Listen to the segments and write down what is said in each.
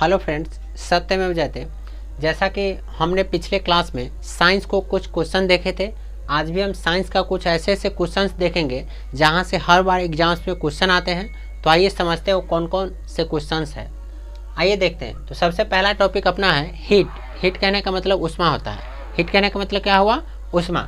Hello friends सत्य में जाते जैसा कि हमने पिछले क्लास में साइंस को कुछ क्वेश्चन देखे थे आज भी हम साइंस का कुछ ऐसे ऐसे क्वेश्चंस देखेंगे जहाँ से हर बार एग्जाम्स में क्वेश्चन आते हैं तो आइए समझते हैं वो कौन कौन से क्वेश्चंस हैं आइए देखते हैं तो सबसे पहला टॉपिक अपना है हीट हीट कहने का मतलब उष्मा होता है हीट कहने का मतलब क्या हुआ उष्मा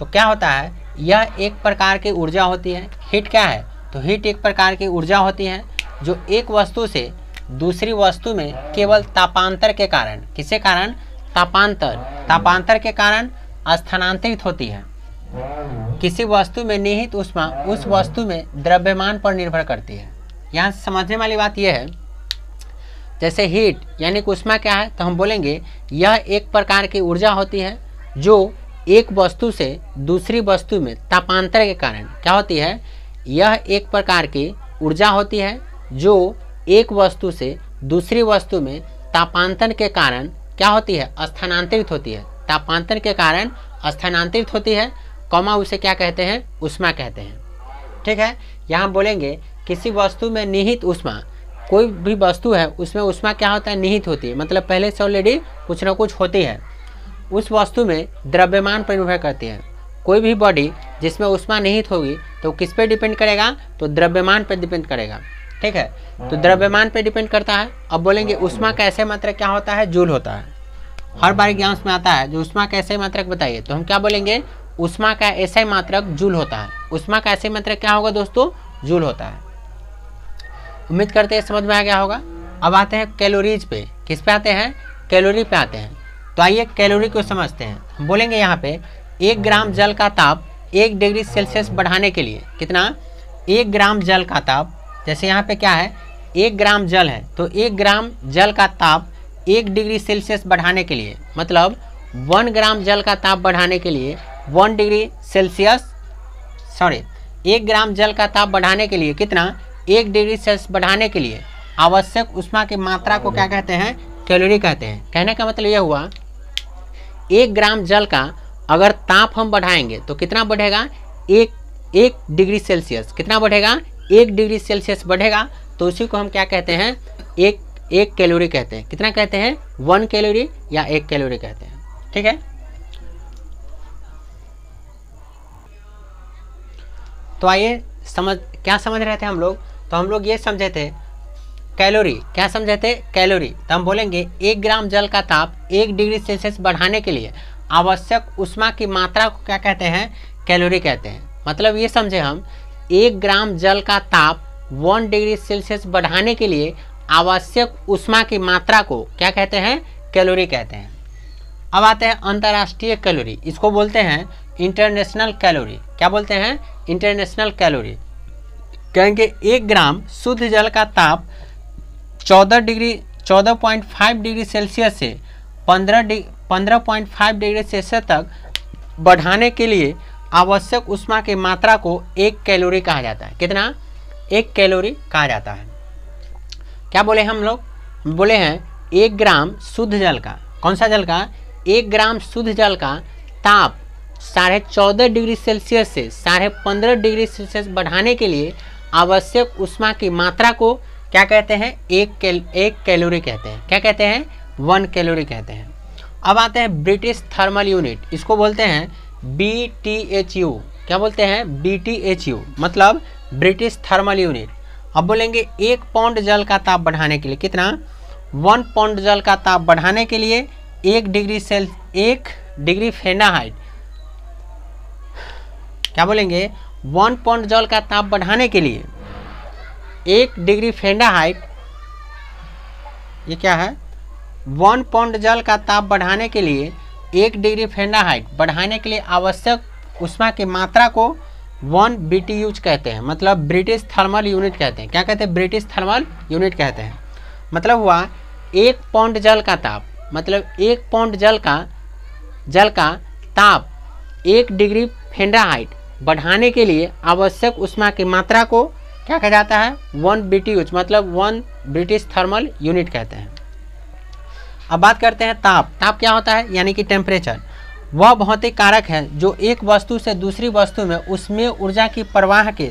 तो क्या होता है यह एक प्रकार की ऊर्जा होती है हीट क्या है तो हीट एक प्रकार की ऊर्जा होती है जो एक वस्तु से दूसरी वस्तु में केवल तापांतर के कारण किसे कारण तापांतर तापांतर के कारण स्थानांतरित होती है किसी वस्तु में निहित उष्मा उस वस्तु में द्रव्यमान पर निर्भर करती है यहाँ समझने वाली बात यह है जैसे हीट यानी कि उष्मा क्या है तो हम बोलेंगे यह एक प्रकार की ऊर्जा होती है जो एक वस्तु से दूसरी वस्तु में तापांतर के कारण क्या होती है यह एक प्रकार की ऊर्जा होती है जो एक वस्तु से दूसरी वस्तु में तापांतन के कारण क्या होती है स्थानांतरित होती है तापांतन के कारण स्थानांतरित होती है कौमा उसे क्या कहते हैं उष्मा कहते हैं ठीक है यहाँ बोलेंगे किसी वस्तु में निहित उष्मा कोई भी वस्तु है उसमें उष्मा क्या होता है निहित होती है मतलब पहले से ऑलरेडी कुछ ना कुछ होती है उस वस्तु में द्रव्यमान पर निर्भर करती है कोई भी बॉडी जिसमें उष्मा निहित होगी तो किस पे डिपेंड करेगा तो द्रव्यमान पर डिपेंड करेगा ठीक है हाँ। तो द्रव्यमान पे डिपेंड करता है अब बोलेंगे हाँ। उष्मा कैसे मात्रक क्या होता है जूल होता है हर बार एग्जाम्स में आता है जो उष्मा का ऐसे मात्रक बताइए तो हम क्या बोलेंगे उष्मा का ऐसे मात्रक जूल होता है उष्मा का ऐसे मात्रक क्या होगा दोस्तों जूल होता है उम्मीद करते हैं समझ में आ गया होगा अब आते हैं कैलोरीज पे किस पे आते हैं कैलोरी पे आते हैं तो आइए कैलोरी को समझते हैं हम बोलेंगे यहाँ पे एक हाँ। ग्राम जल का ताप एक डिग्री सेल्सियस बढ़ाने के लिए कितना एक ग्राम जल का ताप जैसे यहाँ पे क्या है एक ग्राम जल है तो एक ग्राम जल का ताप एक डिग्री सेल्सियस बढ़ाने के लिए मतलब वन ग्राम जल का ताप बढ़ाने के लिए वन डिग्री सेल्सियस सॉरी एक ग्राम जल का ताप बढ़ाने के लिए कितना एक डिग्री सेल्सियस बढ़ाने के लिए आवश्यक उष्मा की मात्रा को क्या कहते हैं कैलोरी कहते हैं कहने का मतलब यह हुआ एक ग्राम जल का अगर ताप हम बढ़ाएंगे तो कितना बढ़ेगा एक एक डिग्री सेल्सियस कितना बढ़ेगा एक डिग्री सेल्सियस बढ़ेगा तो उसी को हम क्या कहते हैं एक एक कैलोरी कहते हैं कितना कहते हैं वन कैलोरी या एक कैलोरी कहते हैं ठीक है तो आइए समझ क्या समझ रहे थे हम लोग तो हम लोग ये समझे थे कैलोरी क्या समझे थे कैलोरी तो हम बोलेंगे एक ग्राम जल का ताप एक डिग्री सेल्सियस बढ़ाने के लिए आवश्यक उष्मा की मात्रा को क्या कहते हैं कैलोरी कहते हैं मतलब ये समझे हम एक ग्राम जल का ताप वन डिग्री सेल्सियस बढ़ाने के लिए आवश्यक उष्मा की मात्रा को क्या कहते हैं कैलोरी कहते हैं अब आते हैं अंतर्राष्ट्रीय कैलोरी इसको बोलते हैं इंटरनेशनल कैलोरी क्या बोलते हैं इंटरनेशनल कैलोरी कहेंगे एक ग्राम शुद्ध जल का ताप 14 डिग्री 14.5 डिग्री सेल्सियस से 15 डिग्री फाइव डिग्री सेल्सियस तक बढ़ाने के लिए आवश्यक उष्मा की मात्रा को एक कैलोरी कहा जाता है कितना एक कैलोरी कहा जाता है क्या बोले हम लोग बोले हैं एक ग्राम शुद्ध जल का कौन सा जल का एक ग्राम शुद्ध जल का ताप साढ़े चौदह डिग्री सेल्सियस से साढ़े पंद्रह डिग्री सेल्सियस बढ़ाने के लिए आवश्यक उष्मा की मात्रा को क्या कहते हैं एक कैल एक कैलोरी कहते हैं क्या कहते हैं वन कैलोरी कहते हैं अब आते हैं ब्रिटिश थर्मल यूनिट इसको बोलते हैं बी टी एच यू क्या बोलते हैं बी टी एच यू मतलब ब्रिटिश थर्मल यूनिट अब बोलेंगे एक पाउंड जल का ताप बढ़ाने के लिए कितना वन पाउंड जल का ताप बढ़ाने के लिए एक डिग्री सेल एक डिग्री फेनाहाइट क्या बोलेंगे वन पॉइंट जल का ताप बढ़ाने के लिए एक डिग्री फेनाहाइट ये क्या है वन पौंड जल का ताप बढ़ाने के लिए एक डिग्री फेंडाहाइट बढ़ाने के लिए आवश्यक उष्मा की मात्रा को वन बी टी कहते हैं मतलब ब्रिटिश थर्मल यूनिट कहते हैं क्या कहते हैं ब्रिटिश थर्मल यूनिट कहते हैं मतलब हुआ एक पौंड जल का ताप मतलब एक पौंड जल का जल का ताप एक डिग्री फेंडाहाइट बढ़ाने के लिए आवश्यक उष्मा की मात्रा को क्या कहा जाता है वन बी टी मतलब वन ब्रिटिश थर्मल यूनिट कहते हैं अब बात करते हैं ताप ताप क्या होता है यानी कि टेम्परेचर वह भौतिक कारक है जो एक वस्तु से दूसरी वस्तु में उसमें ऊर्जा की प्रवाह के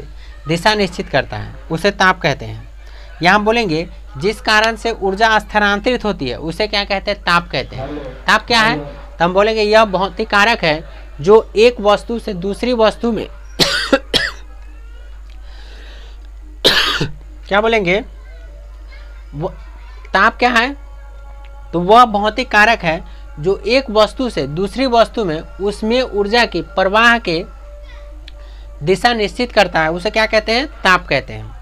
दिशा निश्चित करता है उसे ताप कहते हैं यहाँ बोलेंगे जिस कारण से ऊर्जा स्थानांतरित होती है उसे क्या कहते हैं ताप कहते हैं ताप क्या है तो हम बोलेंगे यह भौतिक कारक है जो एक वस्तु से दूसरी वस्तु में क्या बोलेंगे वो ताप क्या है तो वह भौतिक कारक है जो एक वस्तु से दूसरी वस्तु में उसमें ऊर्जा की प्रवाह के दिशा निश्चित करता है उसे क्या कहते हैं ताप कहते हैं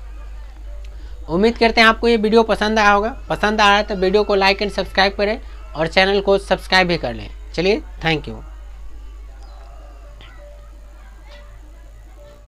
उम्मीद करते हैं आपको ये वीडियो पसंद आया होगा पसंद आ रहा है तो वीडियो को लाइक एंड सब्सक्राइब करें और चैनल को सब्सक्राइब भी कर लें चलिए थैंक यू